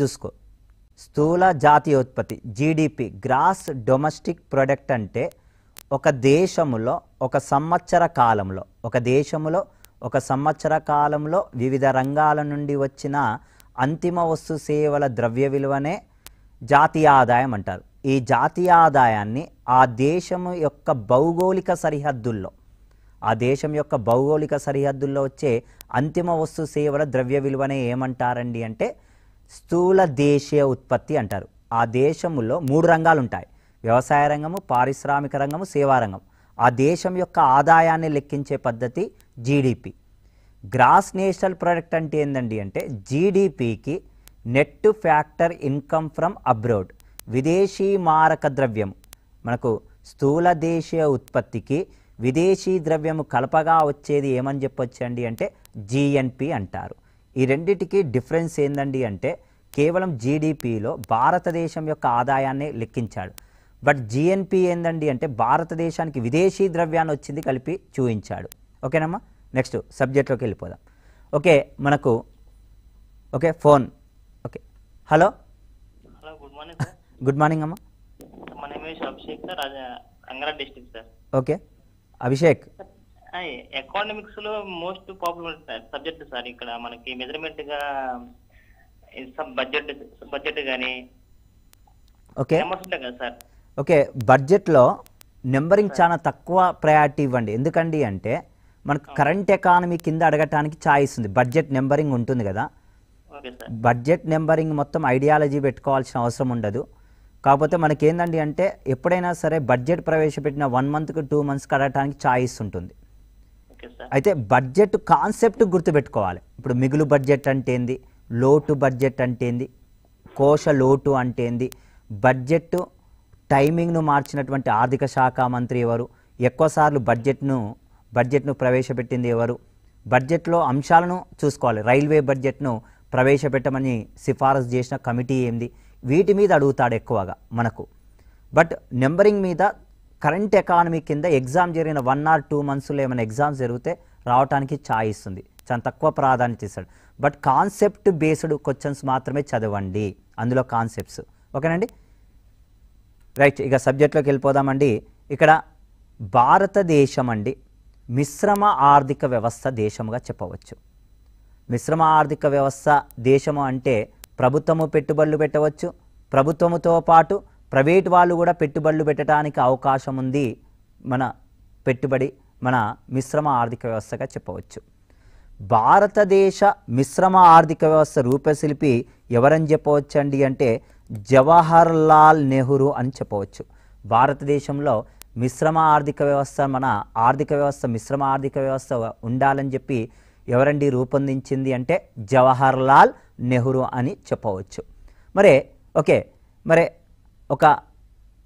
చూసుకో స్థూల జాతీయ ఉత్పత్తి జీడిపి గ్రాస్ డొమెస్టిక్ ప్రొడక్ట్ అంటే ఒక దేశంలో ఒక సంవత్సర కాలంలో ఒక దేశంలో ఒక సంవత్సర కాలంలో వివిధ రంగాల నుండి వచ్చిన అంతిమ వస్తు సేవల ద్రవ్య విలువనే జాతీయ ఆదాయం అంటారు ఈ జాతీయ ఆదాయాన్ని ఆ దేశము యొక్క భౌగోళిక సరిహద్దుల్లో ఆ దేశం యొక్క భౌగోళిక సరిహద్దుల్లో వచ్చే అంతిమ వస్తు సేవల ద్రవ్య విలువనే ఏమంటారండి అంటే స్థూల దేశీయ ఉత్పత్తి అంటారు ఆ దేశంలో మూడు రంగాలు ఉంటాయి వ్యవసాయ రంగము పారిశ్రామిక రంగము సేవారంగం ఆ దేశం యొక్క ఆదాయాన్ని లెక్కించే పద్ధతి జీడిపి గ్రాస్ నేషనల్ ప్రొడక్ట్ అంటే ఏందండి అంటే జీడిపికి net factor income from abroad విదేశీ మారక ద్రవ్యం మనకు స్థూల దేశీయ ఉత్పత్తికి విదేశీ ద్రవ్యము కలపగా వచ్చేది ఏమని చెప్పొచ్చండి అంటే జిఎన్పి అంటారు ఈ రెండింటికి డిఫరెన్స్ ఏందండి అంటే కేవలం జీడిపిలో భారతదేశం యొక్క ఆదాయాన్ని లెక్కించాడు బట్ జిఎన్పి ఏందండి అంటే భారతదేశానికి విదేశీ ద్రవ్యాన్ని వచ్చింది కలిపి చూపించాడు ఓకేనమ్మా నెక్స్ట్ సబ్జెక్ట్లోకి వెళ్ళిపోదాం ఓకే మనకు okay phone okay hello hello good morning good morning అమ్మా Abhishek sir Rangareddy district sir okay Abhishek economics లో మోస్ట్ పాపులర్ సబ్జెక్ట్ సార్ ఇక్కడ మనకి మెజర్మెంట్ గా బడ్జెట్ బడ్జెట్ కానీ ఓకే బడ్జెట్ లో కదా సార్ ఓకే బడ్జెట్లో నెంబరింగ్ చాలా తక్కువ ప్రయారిటీ ఇవ్వండి ఎందుకండి అంటే మనకు కరెంట్ ఎకానమీ కింద అడగటానికి ఛాయిస్ ఉంది బడ్జెట్ నెంబరింగ్ ఉంటుంది కదా బడ్జెట్ నెంబరింగ్ మొత్తం ఐడియాలజీ పెట్టుకోవాల్సిన అవసరం ఉండదు కాకపోతే మనకేందండి అంటే ఎప్పుడైనా సరే బడ్జెట్ ప్రవేశపెట్టిన వన్ మంత్కి టూ మంత్స్కి అడగటానికి ఛాయిస్ ఉంటుంది అయితే బడ్జెట్ కాన్సెప్ట్ గుర్తుపెట్టుకోవాలి ఇప్పుడు మిగులు బడ్జెట్ అంటే ఏంది లోటు బడ్జెట్ అంటే ఏంది కోశ లోటు అంటే ఏంది బడ్జెట్ టైమింగ్ను మార్చినటువంటి ఆర్థిక శాఖ మంత్రి ఎవరు ఎక్కువసార్లు బడ్జెట్ను బడ్జెట్ను ప్రవేశపెట్టింది ఎవరు బడ్జెట్లో అంశాలను చూసుకోవాలి రైల్వే బడ్జెట్ను ప్రవేశపెట్టమని సిఫారసు చేసిన కమిటీ ఏంది వీటి మీద అడుగుతాడు ఎక్కువగా మనకు బట్ నెంబరింగ్ మీద కరెంట్ ఎకానమీ కింద ఎగ్జామ్ జరిగిన వన్ ఆర్ టూ మంత్స్లో ఏమైనా ఎగ్జామ్స్ జరిగితే రావడానికి ఛాయ్ ఇస్తుంది చాలా తక్కువ ప్రాధాన్యత ఇస్తాడు బట్ కాన్సెప్ట్ బేస్డ్ క్వశ్చన్స్ మాత్రమే చదవండి అందులో కాన్సెప్ట్స్ ఓకేనండి రైట్ ఇక సబ్జెక్ట్లోకి వెళ్ళిపోదామండి ఇక్కడ భారతదేశం అండి మిశ్రమ ఆర్థిక వ్యవస్థ దేశముగా చెప్పవచ్చు మిశ్రమ ఆర్థిక వ్యవస్థ దేశము అంటే ప్రభుత్వము పెట్టుబడులు పెట్టవచ్చు ప్రభుత్వముతో పాటు ప్రైవేట్ వాళ్ళు కూడా పెట్టుబడులు పెట్టడానికి అవకాశం ఉంది మన పెట్టుబడి మన మిశ్రమ ఆర్థిక వ్యవస్థగా చెప్పవచ్చు భారతదేశ మిశ్రమ ఆర్థిక వ్యవస్థ రూపశిల్పి ఎవరని చెప్పవచ్చు అండి అంటే జవహర్ లాల్ నెహ్రూ అని చెప్పవచ్చు భారతదేశంలో మిశ్రమ ఆర్థిక వ్యవస్థ మన ఆర్థిక వ్యవస్థ మిశ్రమ ఆర్థిక వ్యవస్థ ఉండాలని చెప్పి ఎవరండి రూపొందించింది అంటే జవహర్ లాల్ నెహ్రూ అని చెప్పవచ్చు మరే ఓకే మరే ఒక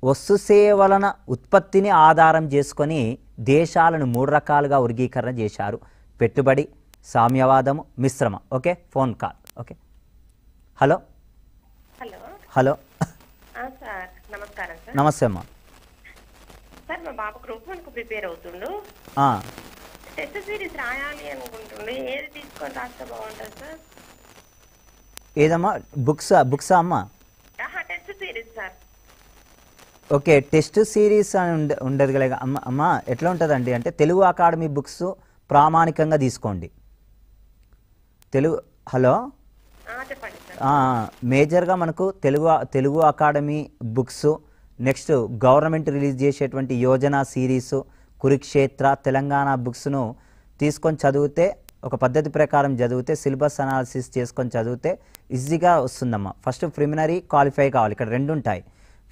వస్తు సేవలన ఉత్పత్తిని ఆధారం చేసుకొని దేశాలను మూడు రకాలుగా వర్గీకరణ చేశారు పెట్టుబడి సామ్యవాదము మిశ్రమ okay phone call okay hello hello hello నమస్తే అమ్మా సార్ మా బాబు గ్రూప్ ప్రిపేర్ అవుతుండు టెస్ట్ సిరీస్ రాయాలి అనుకుంటుండు ఏది తీసుకొని రాస్తే బాగుంటుంది సార్ ఏదమ్మా బుక్స్ బుక్సా అమ్మా test series sir okay test series అని ఉండదు కలగ అమ్మ అమ్మ ఎట్లా ఉంటుందండి అంటే తెలుగు అకాడమీ బుక్స్ ప్రామాణికంగా తీసుకోండి తెలుగు హలో మేజర్గా మనకు Telugu Telugu academy books next government release చేసేటువంటి యోజన సిరీస్ కురుక్షేత్ర తెలంగాణ బుక్స్ను తీసుకొని చదివితే ఒక పద్ధతి ప్రకారం చదివితే సిలబస్ అనాలిసిస్ చేసుకొని చదివితే ఈజీగా వస్తుందమ్మా ఫస్ట్ ప్రిమినరీ క్వాలిఫై కావాలి ఇక్కడ రెండు ఉంటాయి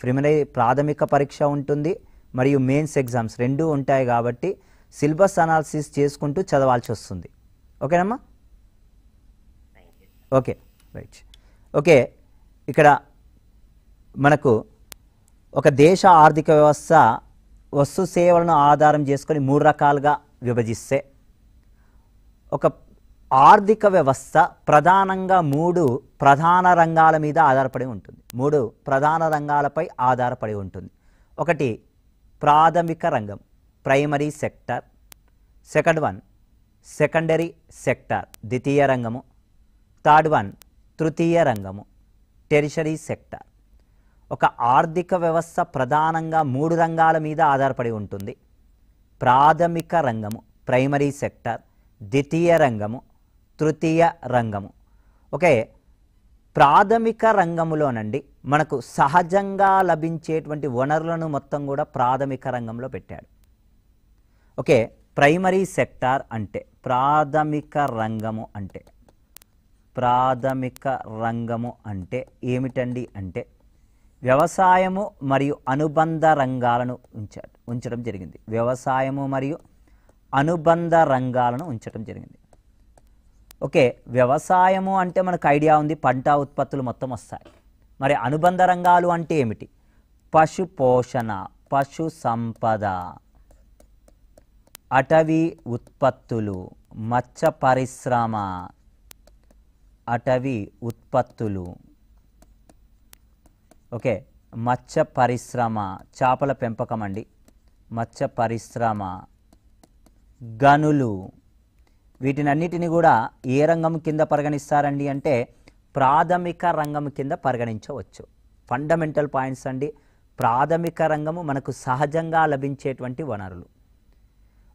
ప్రిలిమినరీ ప్రాథమిక పరీక్ష ఉంటుంది మరియు మెయిన్స్ ఎగ్జామ్స్ రెండూ ఉంటాయి కాబట్టి సిలబస్ అనాలిసిస్ చేసుకుంటూ చదవాల్సి వస్తుంది ఓకేనమ్మా ఓకే రైట్ ఓకే ఇక్కడ మనకు ఒక దేశ ఆర్థిక వ్యవస్థ వస్తు సేవలను ఆధారం చేసుకొని మూడు రకాలుగా విభజిస్తే ఒక ఆర్థిక వ్యవస్థ ప్రధానంగా మూడు ప్రధాన రంగాల మీద ఆధారపడి ఉంటుంది మూడు ప్రధాన రంగాలపై ఆధారపడి ఉంటుంది ఒకటి ప్రాథమిక రంగం primary sector second one secondary sector ద్వితీయ రంగము థర్డ్ వన్ తృతీయ రంగము టెరిషరీ సెక్టర్ ఒక ఆర్థిక వ్యవస్థ ప్రధానంగా మూడు రంగాల మీద ఆధారపడి ఉంటుంది ప్రాథమిక రంగము ప్రైమరీ సెక్టర్ ద్వితీయ రంగము తృతీయ రంగము ఓకే ప్రాథమిక రంగములోనండి మనకు సహజంగా లభించేటువంటి వనరులను మొత్తం కూడా ప్రాథమిక రంగంలో పెట్టాడు ఓకే ప్రైమరీ సెక్టార్ అంటే ప్రాథమిక రంగము అంటే ప్రాథమిక రంగము అంటే ఏమిటండి అంటే వ్యవసాయము మరియు అనుబంధ రంగాలను ఉంచాడు ఉంచడం జరిగింది వ్యవసాయము మరియు అనుబంధ రంగాలను ఉంచడం జరిగింది ఓకే వ్యవసాయము అంటే మనకు ఐడియా ఉంది పంట ఉత్పత్తులు మొత్తం వస్తాయి మరి అనుబంధ రంగాలు అంటే ఏమిటి పశు పోషణ పశు సంపద అటవీ ఉత్పత్తులు మత్స్య పరిశ్రమ అటవీ ఉత్పత్తులు ఓకే మత్స్య పరిశ్రమ చేపల పెంపకం అండి మత్స్య పరిశ్రమ గనులు వీటినన్నిటిని కూడా ఏ రంగం కింద పరిగణిస్తారండి అంటే ప్రాథమిక రంగం కింద పరిగణించవచ్చు ఫండమెంటల్ పాయింట్స్ అండి ప్రాథమిక రంగము మనకు సహజంగా లభించేటువంటి వనరులు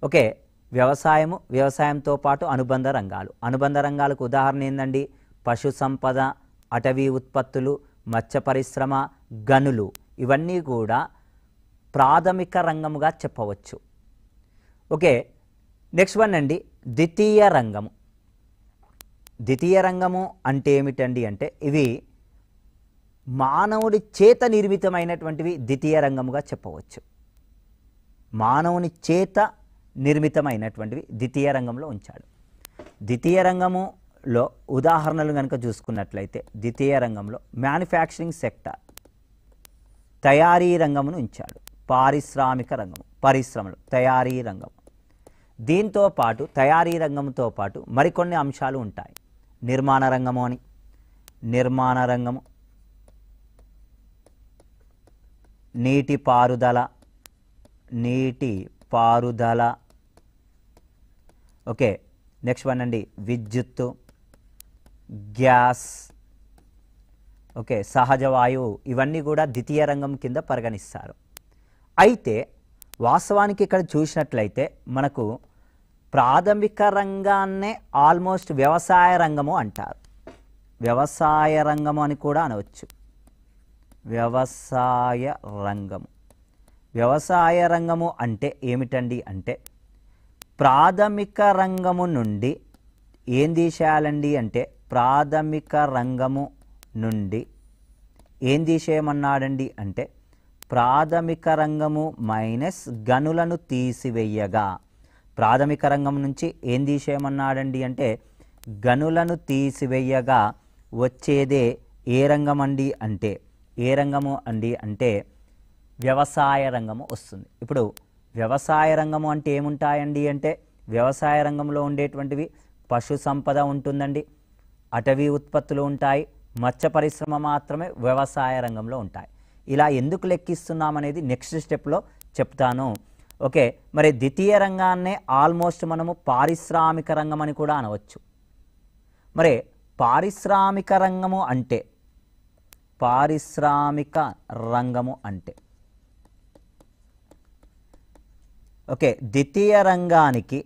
ఓకే వ్యవసాయము వ్యవసాయంతో పాటు అనుబంధ రంగాలు అనుబంధ రంగాలకు ఉదాహరణ ఏందండి పశు సంపద అటవీ ఉత్పత్తులు మత్స్య పరిశ్రమ గనులు ఇవన్నీ కూడా ప్రాథమిక రంగముగా చెప్పవచ్చు ఓకే నెక్స్ట్ వన్ అండి ద్వితీయ రంగము ద్వితీయ రంగము అంటే ఏమిటండి అంటే ఇవి మానవుడి చేత నిర్మితమైనటువంటివి ద్వితీయ రంగముగా చెప్పవచ్చు మానవుని చేత నిర్మితమైనటువంటివి ద్వితీయ రంగంలో ఉంచాడు ద్వితీయ రంగములో ఉదాహరణలు కనుక చూసుకున్నట్లయితే ద్వితీయ రంగంలో మ్యానుఫ్యాక్చరింగ్ సెక్టార్ తయారీ రంగమును ఉంచాడు పారిశ్రామిక రంగము పరిశ్రమలు తయారీ రంగం దీంతో పాటు తయారీ రంగంతో పాటు మరికొన్ని అంశాలు ఉంటాయి నిర్మాణ రంగము అని నిర్మాణ రంగము నీటి పారుదల నీటి పారుదల ఓకే నెక్స్ట్ వన్ అండి విద్యుత్తు గ్యాస్ ఓకే సహజ వాయువు ఇవన్నీ కూడా ద్వితీయ రంగం కింద పరిగణిస్తారు అయితే వాస్తవానికి ఇక్కడ చూసినట్లయితే మనకు ప్రాథమిక రంగాన్నే ఆల్మోస్ట్ వ్యవసాయ రంగము అంటారు వ్యవసాయ రంగము అని కూడా అనవచ్చు వ్యవసాయ రంగము వ్యవసాయ రంగము అంటే ఏమిటండి అంటే ప్రాథమిక రంగము నుండి ఏం తీసేయాలండి అంటే ప్రాథమిక రంగము నుండి ఏం తీసేయమన్నాడండి అంటే ప్రాథమిక రంగము మైనస్ గనులను తీసివేయగా ప్రాథమిక రంగం నుంచి ఏం తీసేయమన్నాడండి అంటే గనులను తీసివేయగా వచ్చేదే ఏ రంగం అండి అంటే ఏ రంగము అండి అంటే వ్యవసాయ రంగము వస్తుంది ఇప్పుడు వ్యవసాయ రంగము అంటే ఏముంటాయండి అంటే వ్యవసాయ రంగంలో ఉండేటువంటివి పశు సంపద ఉంటుందండి అటవీ ఉత్పత్తులు ఉంటాయి మత్స్య పరిశ్రమ మాత్రమే వ్యవసాయ రంగంలో ఉంటాయి ఇలా ఎందుకు లెక్కిస్తున్నామనేది నెక్స్ట్ స్టెప్లో చెప్తాను ఓకే మరి ద్వితీయ రంగాన్నే ఆల్మోస్ట్ మనము పారిశ్రామిక రంగం అని కూడా అనవచ్చు మరి పారిశ్రామిక రంగము అంటే పారిశ్రామిక రంగము అంటే ఓకే ద్వితీయ రంగానికి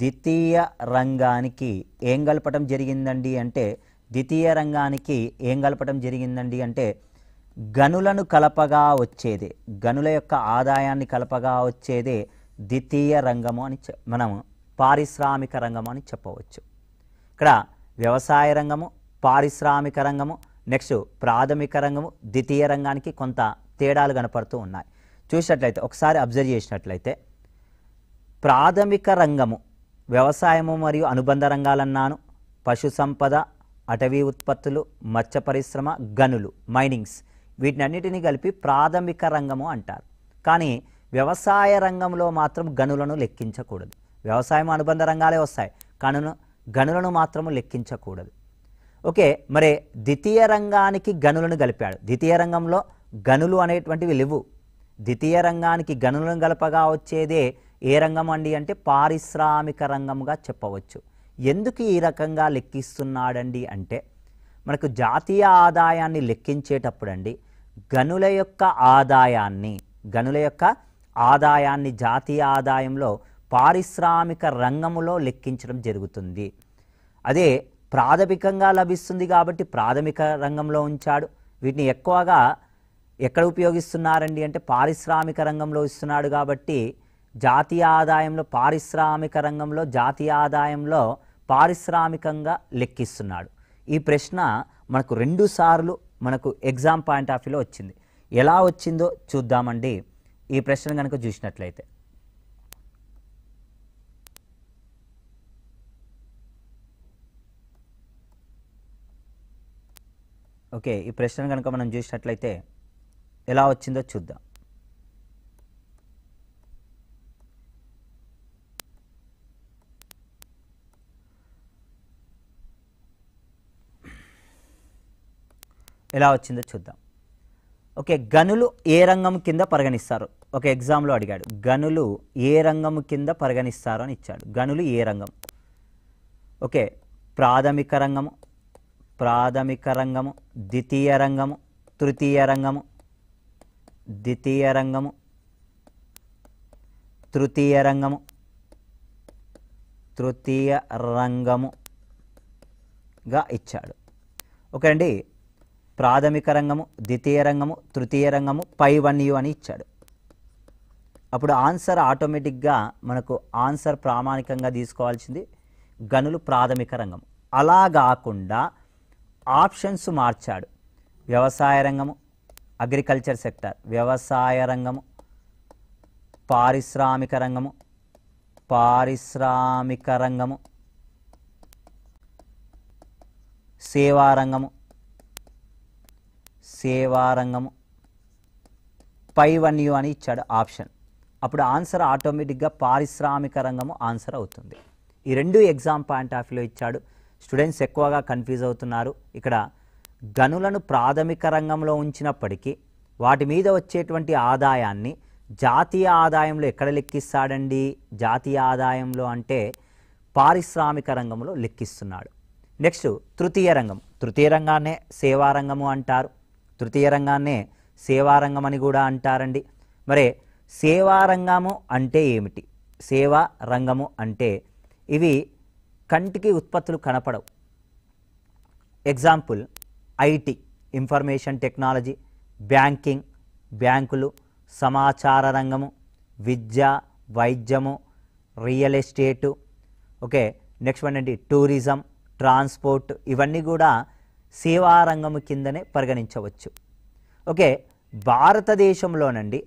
ద్వితీయ రంగానికి ఏం కలపటం జరిగిందండి అంటే ద్వితీయ రంగానికి ఏం కలపటం జరిగిందండి అంటే గనులను కలపగా వచ్చేదే గనుల యొక్క ఆదాయాన్ని కలపగా వచ్చేదే ద్వితీయ రంగము అని మనం పారిశ్రామిక రంగము అని చెప్పవచ్చు ఇక్కడ వ్యవసాయ రంగము పారిశ్రామిక రంగము నెక్స్ట్ ప్రాథమిక రంగము ద్వితీయ రంగానికి కొంత తేడాలు కనపడుతూ ఉన్నాయి చూసినట్లయితే ఒకసారి అబ్జర్వ్ చేసినట్లయితే ప్రాథమిక రంగము వ్యవసాయము మరియు అనుబంధ రంగాలన్నాను పశు సంపద అటవీ ఉత్పత్తులు మత్స్య పరిశ్రమ గనులు మైనింగ్స్ వీటినన్నిటినీ కలిపి ప్రాథమిక రంగము అంటారు కానీ వ్యవసాయ రంగంలో మాత్రం గనులను లెక్కించకూడదు వ్యవసాయం అనుబంధ రంగాలే వస్తాయి కనును గనులను మాత్రము లెక్కించకూడదు ఓకే మరి ద్వితీయ రంగానికి గనులను కలిపాడు ద్వితీయ రంగంలో గనులు అనేటువంటివి లేవు ద్వితీయ రంగానికి గనులను గలపగా వచ్చేదే ఏ రంగం అండి అంటే పారిశ్రామిక రంగంగా చెప్పవచ్చు ఎందుకు ఈ రకంగా లెక్కిస్తున్నాడండి అంటే మనకు జాతీయ ఆదాయాన్ని లెక్కించేటప్పుడు అండి గనుల యొక్క ఆదాయాన్ని గనుల యొక్క ఆదాయాన్ని జాతీయ ఆదాయంలో పారిశ్రామిక రంగములో లెక్కించడం జరుగుతుంది అదే ప్రాథమికంగా లభిస్తుంది కాబట్టి ప్రాథమిక రంగంలో ఉంచాడు వీటిని ఎక్కువగా ఎక్కడ ఉపయోగిస్తున్నారండి అంటే పారిశ్రామిక రంగంలో ఇస్తున్నాడు కాబట్టి జాతీయ ఆదాయంలో పారిశ్రామిక రంగంలో జాతీయ ఆదాయంలో పారిశ్రామికంగా లెక్కిస్తున్నాడు ఈ ప్రశ్న మనకు రెండు సార్లు మనకు ఎగ్జామ్ పాయింట్ ఆఫ్ వ్యూలో వచ్చింది ఎలా వచ్చిందో చూద్దామండి ఈ ప్రశ్న కనుక చూసినట్లయితే ఓకే ఈ ప్రశ్న కనుక మనం చూసినట్లయితే ఎలా వచ్చిందో చూద్దాం ఎలా వచ్చిందో చూద్దాం ఓకే గనులు ఏ రంగం కింద పరిగణిస్తారు ఒక ఎగ్జామ్లో అడిగాడు గనులు ఏ రంగం కింద పరిగణిస్తారు అని ఇచ్చాడు గనులు ఏ రంగం ఓకే ప్రాథమిక రంగము ప్రాథమిక రంగము ద్వితీయ రంగము తృతీయ రంగము ద్వితీయ రంగము తృతీయ రంగము తృతీయ రంగముగా ఇచ్చాడు ఓకే అండి ప్రాథమిక రంగము ద్వితీయ రంగము తృతీయ రంగము పై వన్ యూ అని ఇచ్చాడు అప్పుడు ఆన్సర్ ఆటోమేటిక్గా మనకు ఆన్సర్ ప్రామాణికంగా తీసుకోవాల్సింది గనులు ప్రాథమిక రంగం అలా కాకుండా ఆప్షన్స్ మార్చాడు వ్యవసాయ రంగము అగ్రికల్చర్ సెక్టర్ వ్యవసాయ రంగము పారిశ్రామిక రంగము పారిశ్రామిక రంగము సేవారంగము సేవారంగము యూ అని ఇచ్చాడు ఆప్షన్ అప్పుడు ఆన్సర్ ఆటోమేటిక్గా పారిశ్రామిక రంగము ఆన్సర్ అవుతుంది ఈ రెండు ఎగ్జామ్ పాయింట్ ఆఫ్ వ్యూలో ఇచ్చాడు స్టూడెంట్స్ ఎక్కువగా కన్ఫ్యూజ్ అవుతున్నారు ఇక్కడ గనులను ప్రాథమిక రంగంలో ఉంచినప్పటికీ వాటి మీద వచ్చేటువంటి ఆదాయాన్ని జాతీయ ఆదాయంలో ఎక్కడ లెక్కిస్తాడండి జాతీయ ఆదాయంలో అంటే పారిశ్రామిక రంగంలో లెక్కిస్తున్నాడు నెక్స్ట్ తృతీయ రంగం తృతీయ రంగాన్నే సేవారంగము అంటారు తృతీయ రంగాన్నే సేవారంగం అని కూడా అంటారండి మరి సేవారంగము అంటే ఏమిటి సేవా రంగము అంటే ఇవి కంటికి ఉత్పత్తులు కనపడవు example IT information technology banking బ్యాంకులు సమాచార రంగము విద్య వైద్యము real estate okay next one అండి టూరిజం ట్రాన్స్పోర్ట్ ఇవన్నీ కూడా సేవారంగము కిందనే పరిగణించవచ్చు ఓకే భారతదేశంలోనండి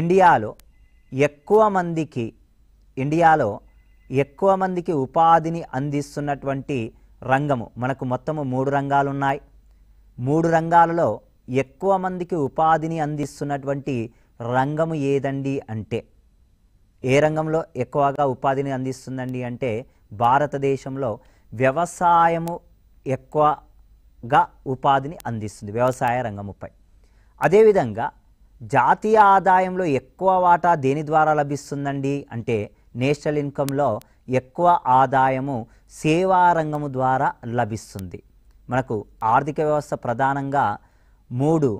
ఇండియాలో ఎక్కువ మందికి ఇండియాలో ఎక్కువ మందికి ఉపాధిని అందిస్తున్నటువంటి రంగము మనకు మొత్తము మూడు రంగాలు ఉన్నాయి మూడు రంగాలలో ఎక్కువ మందికి ఉపాధిని అందిస్తున్నటువంటి రంగము ఏదండి అంటే ఏ రంగంలో ఎక్కువగా ఉపాధిని అందిస్తుందండి అంటే భారతదేశంలో వ్యవసాయము ఎక్కువ గా ఉపాధిని అందిస్తుంది వ్యవసాయ రంగముపై అదేవిధంగా జాతీయ ఆదాయంలో ఎక్కువ వాటా దేని ద్వారా లభిస్తుందండి అంటే నేషనల్ ఇన్కంలో ఎక్కువ ఆదాయము సేవా రంగము ద్వారా లభిస్తుంది మనకు ఆర్థిక వ్యవస్థ ప్రధానంగా మూడు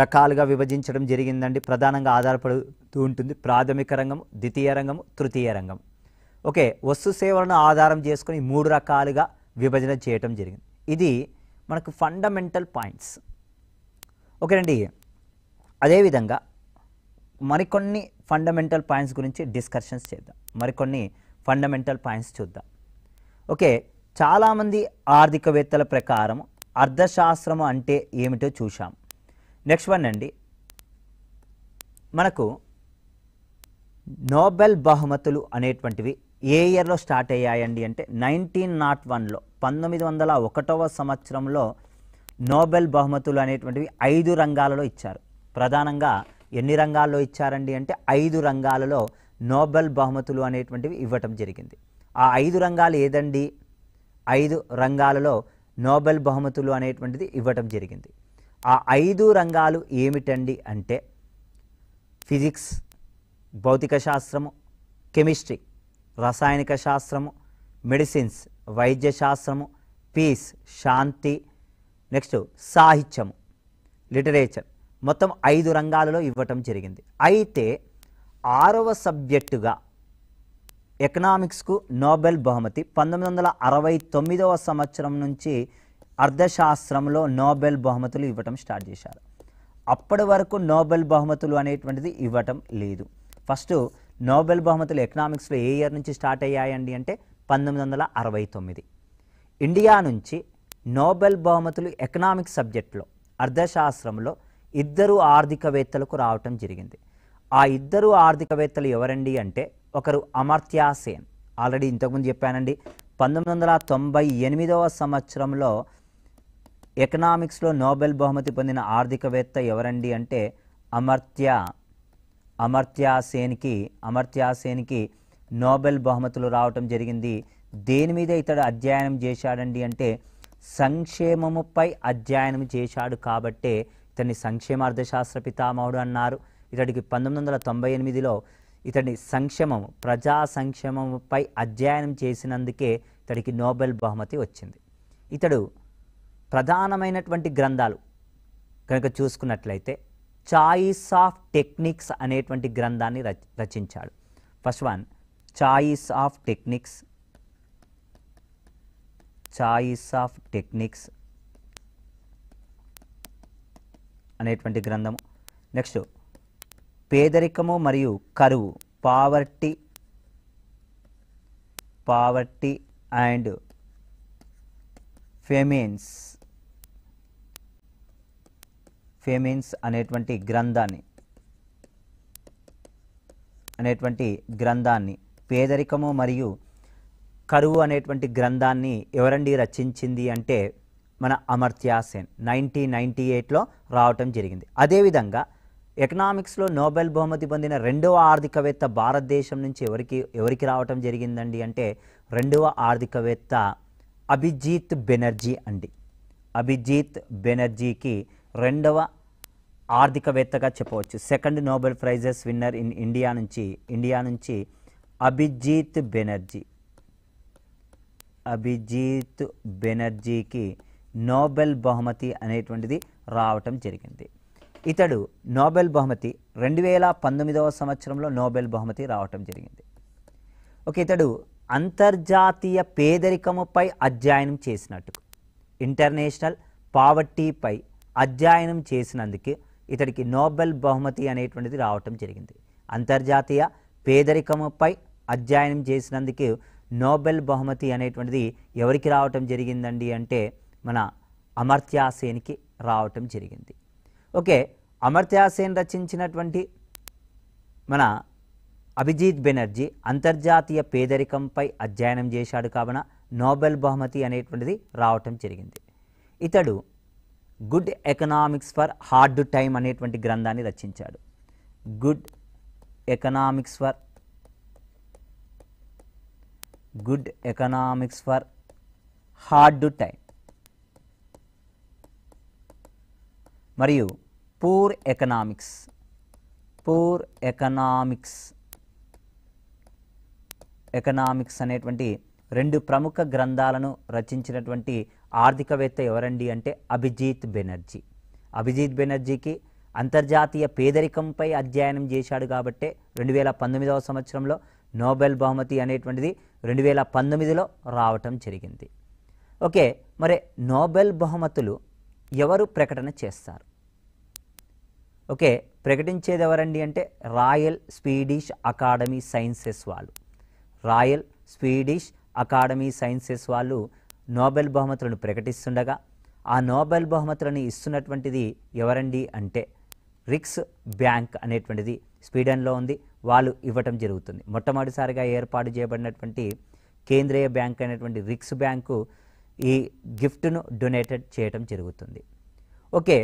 రకాలుగా విభజించడం జరిగిందండి ప్రధానంగా ఆధారపడుతూ ఉంటుంది ప్రాథమిక రంగం ద్వితీయ రంగం తృతీయ రంగం ఓకే వస్తు సేవలను ఆధారం చేసుకుని మూడు రకాలుగా విభజన చేయటం జరిగింది ఇది మనకు ఫండమెంటల్ పాయింట్స్ ఓకేనండి అదేవిధంగా మరికొన్ని ఫండమెంటల్ పాయింట్స్ గురించి డిస్కషన్స్ చేద్దాం మరికొన్ని ఫండమెంటల్ పాయింట్స్ చూద్దాం ఓకే చాలామంది ఆర్థికవేత్తల ప్రకారం అర్థశాస్త్రము అంటే ఏమిటో చూశాం నెక్స్ట్ వన్ అండి మనకు నోబెల్ బహుమతులు అనేటువంటివి ఏ ఇయర్లో స్టార్ట్ అయ్యాయండి అంటే నైన్టీన్ నాట్ వన్లో పంతొమ్మిది వందల ఒకటవ సంవత్సరంలో నోబెల్ బహుమతులు అనేటువంటివి ఐదు రంగాలలో ఇచ్చారు ప్రధానంగా ఎన్ని రంగాల్లో ఇచ్చారండి అంటే ఐదు రంగాలలో నోబెల్ బహుమతులు అనేటువంటివి ఇవ్వటం జరిగింది ఆ ఐదు రంగాలు ఏదండి ఐదు రంగాలలో నోబెల్ బహుమతులు అనేటువంటిది ఇవ్వటం జరిగింది ఆ ఐదు రంగాలు ఏమిటండి అంటే ఫిజిక్స్ భౌతిక శాస్త్రము కెమిస్ట్రీ రసాయనిక శాస్త్రము మెడిసిన్స్ వైద్య శాస్త్రము పీస్ శాంతి నెక్స్ట్ సాహిత్యము లిటరేచర్ మొత్తం ఐదు రంగాలలో ఇవ్వటం జరిగింది అయితే ఆరవ సబ్జెక్టుగా ఎకనామిక్స్కు నోబెల్ బహుమతి పంతొమ్మిది వందల అరవై తొమ్మిదవ సంవత్సరం నుంచి అర్థశాస్త్రంలో నోబెల్ బహుమతులు ఇవ్వటం స్టార్ట్ చేశారు అప్పటి వరకు నోబెల్ బహుమతులు అనేటువంటిది ఇవ్వటం లేదు ఫస్ట్ నోబెల్ బహుమతులు ఎకనామిక్స్లో ఏ ఇయర్ నుంచి స్టార్ట్ అయ్యాయండి అంటే పంతొమ్మిది వందల అరవై తొమ్మిది ఇండియా నుంచి నోబెల్ బహుమతులు ఎకనామిక్స్ సబ్జెక్టులో అర్థశాస్త్రంలో ఇద్దరు ఆర్థికవేత్తలకు రావటం జరిగింది ఆ ఇద్దరు ఆర్థికవేత్తలు ఎవరండి అంటే ఒకరు అమర్త్యా సేన్ ఆల్రెడీ ఇంతకుముందు చెప్పానండి పంతొమ్మిది వందల తొంభై ఎనిమిదవ సంవత్సరంలో ఎకనామిక్స్లో నోబెల్ బహుమతి పొందిన ఆర్థికవేత్త ఎవరండి అంటే అమర్త్య అమర్త్యాసేన్కి అమర్త్యాసేన్కి నోబెల్ బహుమతులు రావటం జరిగింది దేని మీద ఇతడు అధ్యయనం చేశాడండి అంటే సంక్షేమముపై అధ్యయనం చేశాడు కాబట్టే ఇతన్ని అర్థశాస్త్ర పితామహుడు అన్నారు ఇతడికి పంతొమ్మిది వందల తొంభై ఎనిమిదిలో ఇతడి సంక్షేమం ప్రజా సంక్షేమంపై అధ్యయనం చేసినందుకే ఇతడికి నోబెల్ బహుమతి వచ్చింది ఇతడు ప్రధానమైనటువంటి గ్రంథాలు కనుక చూసుకున్నట్లయితే చాయిస్ ఆఫ్ టెక్నిక్స్ అనేటువంటి గ్రంథాన్ని రచించాడు first one choice of techniques choice of techniques అనేటువంటి గ్రంథము నెక్స్ట్ పేదరికము మరియు కరువు poverty poverty and famines famines అనేటువంటి గ్రంథాన్ని అనేటువంటి గ్రంథాన్ని పేదరికము మరియు కరువు అనేటువంటి గ్రంథాన్ని ఎవరండి రచించింది అంటే మన అమర్త్యాసేన్ నైన్టీన్ నైంటీ ఎయిట్లో రావటం జరిగింది అదేవిధంగా ఎకనామిక్స్లో నోబెల్ బహుమతి పొందిన రెండవ ఆర్థికవేత్త భారతదేశం నుంచి ఎవరికి ఎవరికి రావటం జరిగిందండి అంటే రెండవ ఆర్థికవేత్త అభిజిత్ బెనర్జీ అండి అభిజిత్ బెనర్జీకి రెండవ ఆర్థికవేత్తగా చెప్పవచ్చు second Nobel prizes winner in India నుంచి ఇండియా నుంచి అభిజీత్ బెనర్జీ అభిజీత్ బెనర్జీకి నోబెల్ బహుమతి అనేటువంటిది రావటం జరిగింది ఇతడు నోబెల్ బహుమతి రెండు వేల పంతొమ్మిదవ సంవత్సరంలో నోబెల్ బహుమతి రావటం జరిగింది ఓకే ఇతడు అంతర్జాతీయ పేదరికముపై అధ్యయనం చేసినట్టు ఇంటర్నేషనల్ పావర్టీపై అధ్యయనం చేసినందుకు ఇతడికి నోబెల్ బహుమతి అనేటువంటిది రావటం జరిగింది అంతర్జాతీయ పేదరికముపై అధ్యయనం చేసినందుకు నోబెల్ బహుమతి అనేటువంటిది ఎవరికి రావటం జరిగిందండి అంటే మన అమర్త్యాసేన్కి రావటం జరిగింది ఓకే అమర్త్యాసేన్ రచించినటువంటి మన అభిజిత్ బెనర్జీ అంతర్జాతీయ పేదరికంపై అధ్యయనం చేశాడు కావున నోబెల్ బహుమతి అనేటువంటిది రావటం జరిగింది ఇతడు good economics for hard time అనేటువంటి గ్రంథాన్ని రచించాడు good economics for good economics for hard time మరియు poor economics poor economics economics అనేటువంటి రెండు ప్రముఖ గ్రంథాలను రచించినటువంటి ఆర్థికవేత్త ఎవరండి అంటే అభిజిత్ బెనర్జీ అభిజిత్ బెనర్జీకి అంతర్జాతీయ పేదరికంపై అధ్యయనం చేశాడు కాబట్టే రెండు వేల పంతొమ్మిదవ సంవత్సరంలో నోబెల్ బహుమతి అనేటువంటిది రెండు వేల పంతొమ్మిదిలో రావటం జరిగింది ఓకే మరి నోబెల్ బహుమతులు ఎవరు ప్రకటన చేస్తారు ఓకే ప్రకటించేది ఎవరండి అంటే రాయల్ స్వీడిష్ అకాడమీ సైన్సెస్ వాళ్ళు రాయల్ స్వీడిష్ అకాడమీ సైన్సెస్ వాళ్ళు నోబెల్ బహుమతులను ప్రకటిస్తుండగా ఆ నోబెల్ బహుమతులను ఇస్తున్నటువంటిది ఎవరండి అంటే రిక్స్ బ్యాంక్ అనేటువంటిది స్వీడన్లో ఉంది వాళ్ళు ఇవ్వటం జరుగుతుంది మొట్టమొదటిసారిగా ఏర్పాటు చేయబడినటువంటి కేంద్రీయ బ్యాంక్ అనేటువంటి రిక్స్ బ్యాంకు ఈ గిఫ్ట్ను డొనేటెడ్ చేయటం జరుగుతుంది ఓకే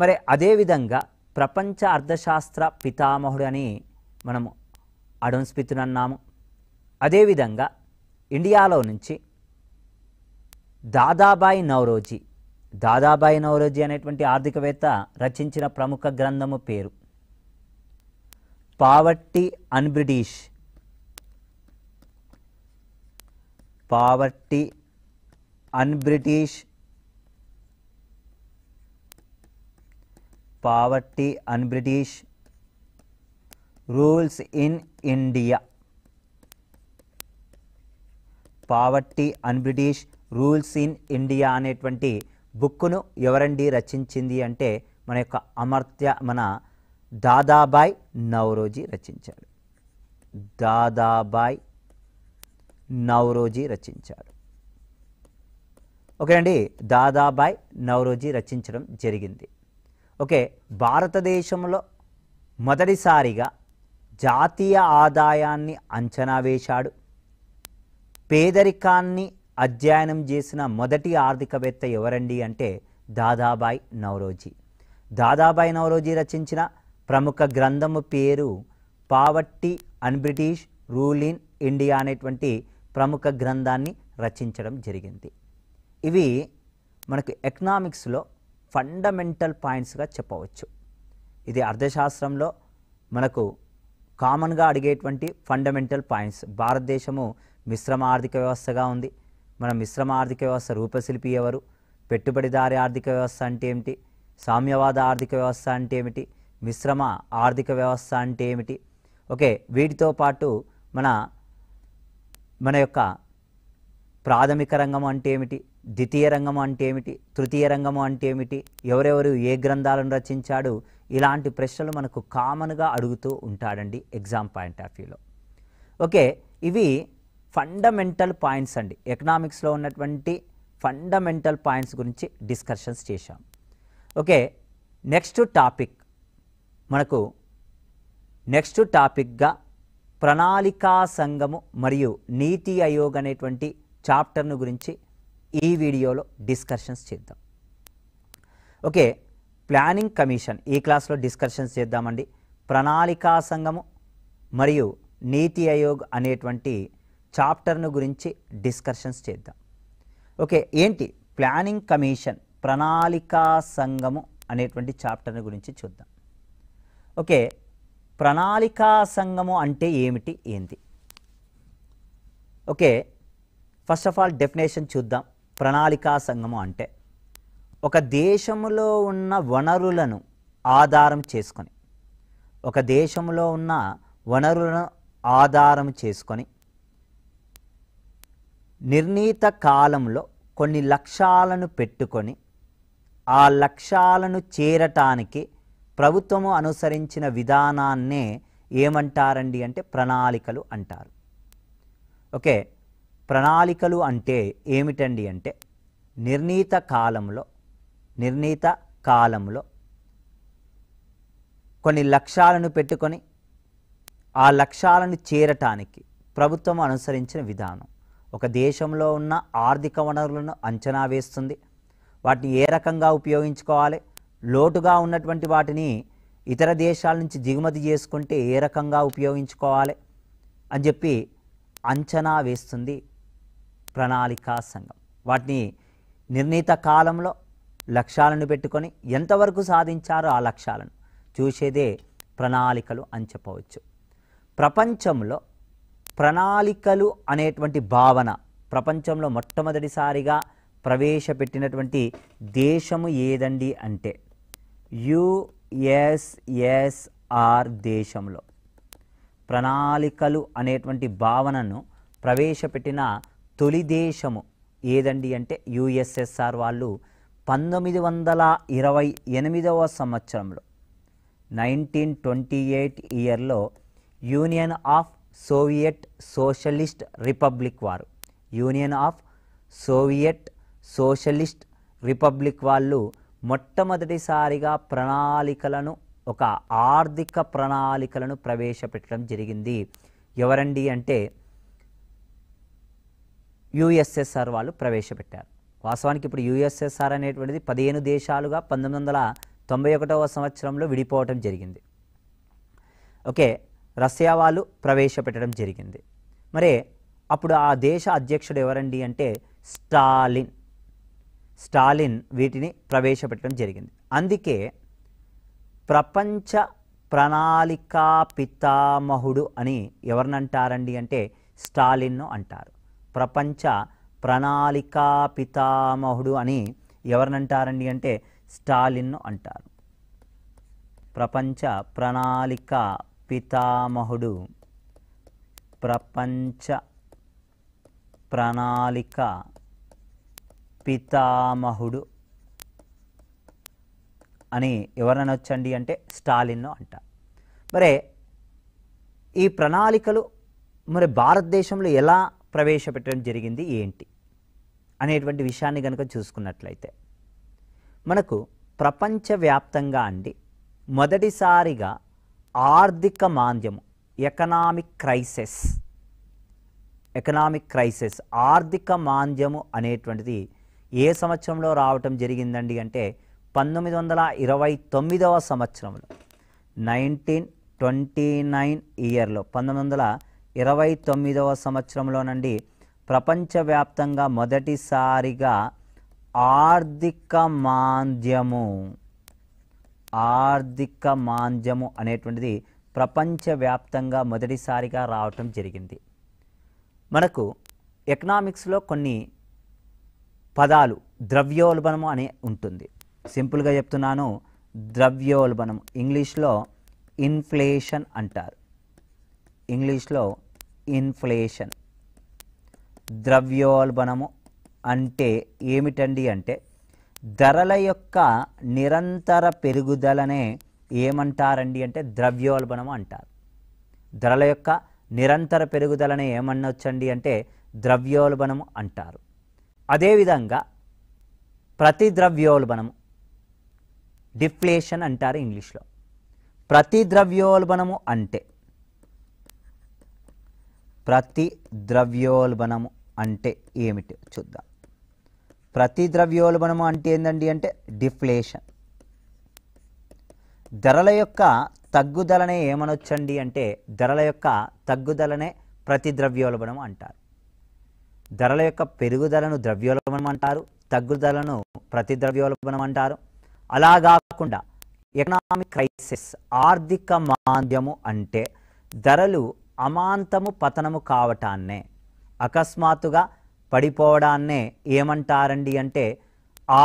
మరి అదేవిధంగా ప్రపంచ అర్థశాస్త్ర పితామహుడు అని మనము అడోన్ అన్నాము అదేవిధంగా ఇండియాలో నుంచి దాదాబాయి నవరోజీ దాదాబాయి నవరోజీ అనేటువంటి ఆర్థికవేత్త రచించిన ప్రముఖ గ్రంథము పేరు poverty un British poverty un British poverty un British rules in India poverty un British rules in India అనేటువంటి బుక్ను ఎవరండి రచించింది అంటే మన యొక్క అమర్త్య మన దాదాబాయ్ నవరోజీ రచించాడు దాదాబాయ్ నవరోజీ రచించాడు ఓకే అండి దాదాబాయ్ నవరోజీ రచించడం జరిగింది ఓకే భారతదేశంలో మొదటిసారిగా జాతీయ ఆదాయాన్ని అంచనా వేశాడు పేదరికాన్ని అధ్యయనం చేసిన మొదటి ఆర్థికవేత్త ఎవరండి అంటే దాదాబాయ్ నవరోజీ దాదాబాయ్ నవరోజీ రచించిన ప్రముఖ గ్రంథము పేరు poverty un British rule in India అనేటువంటి ప్రముఖ గ్రంథాన్ని రచించడం జరిగింది ఇవి మనకు ఎకనామిక్స్లో ఫండమెంటల్ పాయింట్స్గా చెప్పవచ్చు ఇది అర్థశాస్త్రంలో మనకు కామన్గా అడిగేటువంటి ఫండమెంటల్ పాయింట్స్ భారతదేశము మిశ్రమ ఆర్థిక వ్యవస్థగా ఉంది మన మిశ్రమ ఆర్థిక వ్యవస్థ రూపశిల్పి ఎవరు పెట్టుబడిదారి ఆర్థిక వ్యవస్థ అంటే ఏమిటి సామ్యవాద ఆర్థిక వ్యవస్థ అంటే ఏమిటి మిశ్రమ ఆర్థిక వ్యవస్థ అంటే ఏమిటి ఓకే వీటితో పాటు మన మన యొక్క ప్రాథమిక రంగం అంటే ఏమిటి ద్వితీయ రంగం అంటే ఏమిటి తృతీయ రంగం అంటే ఏమిటి ఎవరెవరు ఏ గ్రంథాలను రచించాడు ఇలాంటి ప్రశ్నలు మనకు కామన్గా అడుగుతూ ఉంటాడండి ఎగ్జామ్ పాయింట్ ఆఫ్ వ్యూలో ఓకే ఇవి ఫండమెంటల్ పాయింట్స్ అండి ఎకనామిక్స్లో ఉన్నటువంటి ఫండమెంటల్ పాయింట్స్ గురించి డిస్కషన్స్ చేశాం ఓకే నెక్స్ట్ టాపిక్ మనకు నెక్స్ట్ టాపిక్గా ప్రణాళికా సంఘము మరియు నీతి ఆయోగ్ అనేటువంటి చాప్టర్ను గురించి ఈ వీడియోలో డిస్కషన్స్ చేద్దాం ఓకే ప్లానింగ్ కమిషన్ ఈ క్లాస్లో డిస్కషన్స్ చేద్దామండి ప్రణాళికా సంఘము మరియు నీతి ఆయోగ్ అనేటువంటి చాప్టర్ను గురించి డిస్కషన్స్ చేద్దాం ఓకే ఏంటి ప్లానింగ్ కమిషన్ ప్రణాళికా సంఘము అనేటువంటి చాప్టర్ను గురించి చూద్దాం ఓకే ప్రణాళికా సంఘము అంటే ఏమిటి ఏంది okay first of all definition చూద్దాం ప్రణాళికా సంఘము అంటే ఒక దేశంలో ఉన్న వనరులను ఆధారం చేసుకొని ఒక దేశంలో ఉన్న వనరులను ఆధారం చేసుకొని నిర్ణీత కాలంలో కొన్ని లక్ష్యాలను పెట్టుకొని ఆ లక్ష్యాలను చేరటానికి ప్రభుత్వము అనుసరించిన విధానాన్నే ఏమంటారండి అంటే ప్రణాళికలు అంటారు ఓకే ప్రణాళికలు అంటే ఏమిటండి అంటే నిర్ణీత కాలంలో నిర్ణీత కాలంలో కొన్ని లక్ష్యాలను పెట్టుకొని ఆ లక్ష్యాలను చేరటానికి ప్రభుత్వం అనుసరించిన విధానం ఒక దేశంలో ఉన్న ఆర్థిక వనరులను అంచనా వేస్తుంది వాటిని ఏ రకంగా ఉపయోగించుకోవాలి లోటుగా ఉన్నటువంటి వాటిని ఇతర దేశాల నుంచి దిగుమతి చేసుకుంటే ఏ రకంగా ఉపయోగించుకోవాలి అని చెప్పి అంచనా వేస్తుంది ప్రణాళికా సంఘం వాటిని నిర్ణీత కాలంలో లక్ష్యాలను పెట్టుకొని ఎంతవరకు సాధించారో ఆ లక్ష్యాలను చూసేదే ప్రణాళికలు అని చెప్పవచ్చు ప్రపంచంలో ప్రణాళికలు అనేటువంటి భావన ప్రపంచంలో మొట్టమొదటిసారిగా ప్రవేశపెట్టినటువంటి దేశము ఏదండి అంటే యుఎస్ఎస్ఆర్ దేశంలో ప్రణాళికలు అనేటువంటి భావనను ప్రవేశపెట్టిన తొలి దేశము ఏదండి అంటే యుఎస్ఎస్ఆర్ వాళ్ళు పంతొమ్మిది వందల ఇరవై ఎనిమిదవ సంవత్సరంలో నైన్టీన్ ట్వంటీ ఎయిట్ ఇయర్లో Union of Soviet Socialist Republic వారు Union of Soviet Socialist Republic వాళ్ళు మొట్టమొదటిసారిగా ప్రణాళికలను ఒక ఆర్థిక ప్రణాళికలను ప్రవేశపెట్టడం జరిగింది ఎవరండి అంటే యుఎస్ఎస్ఆర్ వాళ్ళు ప్రవేశపెట్టారు వాస్తవానికి ఇప్పుడు యుఎస్ఎస్ఆర్ అనేటువంటిది పదిహేను దేశాలుగా పంతొమ్మిది వందల తొంభై ఒకటవ సంవత్సరంలో విడిపోవటం జరిగింది ఓకే రష్యా వాళ్ళు ప్రవేశపెట్టడం జరిగింది మరి అప్పుడు ఆ దేశ అధ్యక్షుడు ఎవరండి అంటే స్టాలిన్ స్టాలిన్ వీటిని ప్రవేశపెట్టడం జరిగింది అందుకే ప్రపంచ ప్రణాళికా పితామహుడు అని ఎవరినంటారండి అంటే స్టాలిన్ను అంటారు ప్రపంచ ప్రణాళికా పితామహుడు అని ఎవరినంటారండి అంటే స్టాలిన్ను అంటారు ప్రపంచ ప్రణాళిక పితామహుడు ప్రపంచ ప్రణాళిక పితామహుడు అని ఎవరనొచ్చండి అంటే స్టాలిన్ను అంట మరి ఈ ప్రణాళికలు మరి భారతదేశంలో ఎలా ప్రవేశపెట్టడం జరిగింది ఏంటి అనేటువంటి విషయాన్ని కనుక చూసుకున్నట్లయితే మనకు ప్రపంచవ్యాప్తంగా అండి మొదటిసారిగా ఆర్థిక మాంద్యము ఎకనామిక్ క్రైసిస్ ఎకనామిక్ క్రైసిస్ ఆర్థిక మాంద్యము అనేటువంటిది ఏ సంవత్సరంలో రావటం జరిగిందండి అంటే పంతొమ్మిది వందల ఇరవై తొమ్మిదవ సంవత్సరంలో నైన్టీన్ ట్వంటీ నైన్ ఇయర్లో పంతొమ్మిది వందల ఇరవై తొమ్మిదవ సంవత్సరంలో నుండి ప్రపంచవ్యాప్తంగా మొదటిసారిగా ఆర్థిక మాంద్యము ఆర్థిక మాంద్యము అనేటువంటిది ప్రపంచవ్యాప్తంగా మొదటిసారిగా రావటం జరిగింది మనకు ఎకనామిక్స్లో కొన్ని పదాలు ద్రవ్యోల్బణము అనే ఉంటుంది సింపుల్గా చెప్తున్నాను ద్రవ్యోల్బణం ఇంగ్లీష్లో ఇన్ఫ్లేషన్ అంటారు ఇంగ్లీష్లో ఇన్ఫ్లేషన్ ద్రవ్యోల్బణము అంటే ఏమిటండి అంటే ధరల యొక్క నిరంతర పెరుగుదలనే ఏమంటారండి అంటే ద్రవ్యోల్బణం అంటారు ధరల యొక్క నిరంతర పెరుగుదలనే ఏమనొచ్చండి అంటే ద్రవ్యోల్బణం అంటారు అదేవిధంగా ప్రతి ద్రవ్యోల్బణము డిఫ్లేషన్ అంటారు ఇంగ్లీష్లో ప్రతి ద్రవ్యోల్బణము అంటే ప్రతి ద్రవ్యోల్బణము అంటే ఏమిటి చూద్దాం ప్రతి ద్రవ్యోల్బణం అంటే ఏంటండి అంటే డిఫ్లేషన్ ధరల యొక్క తగ్గుదలనే ఏమనొచ్చండి అంటే ధరల యొక్క తగ్గుదలనే ప్రతి ద్రవ్యోల్బణం అంటారు ధరల యొక్క పెరుగుదలను ద్రవ్యోల్బణం అంటారు తగ్గుదలను ప్రతి ద్రవ్యోల్బణం అంటారు అలా కాకుండా ఎకనామిక్ క్రైసిస్ ఆర్థిక మాంద్యము అంటే ధరలు అమాంతము పతనము కావటాన్నే అకస్మాత్తుగా పడిపోవడాన్నే ఏమంటారండి అంటే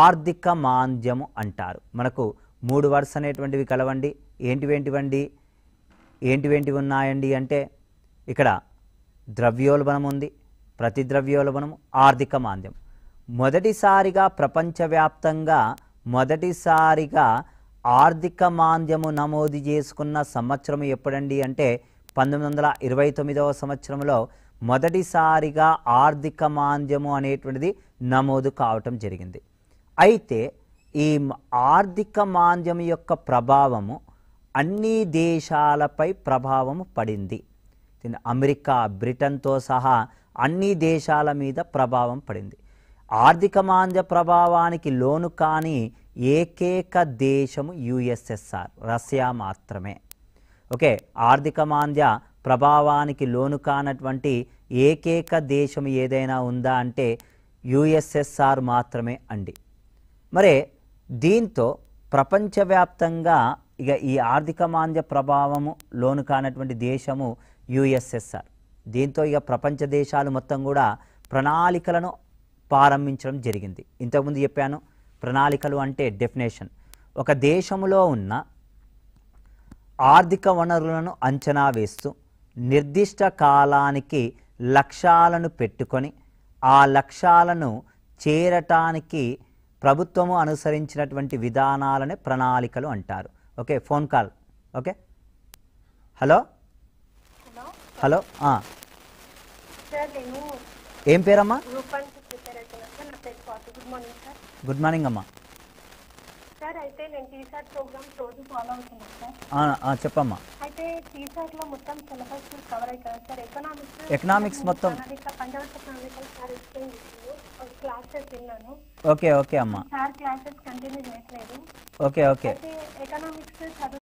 ఆర్థిక మాంద్యము అంటారు మనకు మూడు వరుస అనేటువంటివి కలవండి ఏంటివేంటివండి ఏంటివేంటివి ఉన్నాయండి అంటే ఇక్కడ ద్రవ్యోల్బణం ఉంది ప్రతి ద్రవ్యోల్బణం ఆర్థిక మాంద్యం మొదటిసారిగా ప్రపంచవ్యాప్తంగా మొదటిసారిగా ఆర్థిక మాంద్యము నమోదు చేసుకున్న సంవత్సరం ఎప్పుడండి అంటే పంతొమ్మిది వందల ఇరవై తొమ్మిదవ సంవత్సరంలో మొదటిసారిగా ఆర్థిక మాంద్యము అనేటువంటిది నమోదు కావటం జరిగింది అయితే ఈ ఆర్థిక మాంద్యం యొక్క ప్రభావము అన్ని దేశాలపై ప్రభావము పడింది అమెరికా బ్రిటన్తో సహా అన్ని దేశాల మీద ప్రభావం పడింది ఆర్థిక మాంద్య ప్రభావానికి లోను కాని ఏకైక దేశము యుఎస్ఎస్ఆర్ రష్యా మాత్రమే ఓకే ఆర్థిక మాంద్య ప్రభావానికి లోను కానటువంటి ఏకైక దేశం ఏదైనా ఉందా అంటే యుఎస్ఎస్ఆర్ మాత్రమే అండి మరి దీంతో ప్రపంచవ్యాప్తంగా ఇక ఈ ఆర్థిక మాంద్య ప్రభావము లోను కానటువంటి దేశము యుఎస్ఎస్ఆర్ దీంతో ఇక ప్రపంచ దేశాలు మొత్తం కూడా ప్రణాళికలను ప్రారంభించడం జరిగింది ఇంతకుముందు చెప్పాను ప్రణాళికలు అంటే డెఫినేషన్ ఒక దేశంలో ఉన్న ఆర్థిక వనరులను అంచనా వేస్తూ నిర్దిష్ట కాలానికి లక్ష్యాలను పెట్టుకొని ఆ లక్ష్యాలను చేరటానికి ప్రభుత్వము అనుసరించినటువంటి విధానాలనే ప్రణాళికలు అంటారు okay phone call okay hello hello ఏం పేరమ్మా గుడ్ మార్నింగ్ అమ్మా సార్ అయితే నేను టీసాట్ ప్రోగ్రామ్స్ రోజు ఫాలో అవుతున్నాను సార్ చెప్పమ్మా అయితే టీసాట్ లో మొత్తం సిలబస్ కవర్ అవుతుంది సార్ ఎకనామిక్స్ ఎకనామిక్స్ మొత్తం ప్రణాళిక పంచవర్ష ప్రణాళిక సార్ ఎక్స్ప్లెయిన్ చేశారు క్లాసెస్ విన్నాను ఓకే ఓకే అమ్మా సార్ క్లాసెస్ కంటిన్యూ చేయట్లేదు ఓకే ఓకే ఎకనామిక్స్ చదువు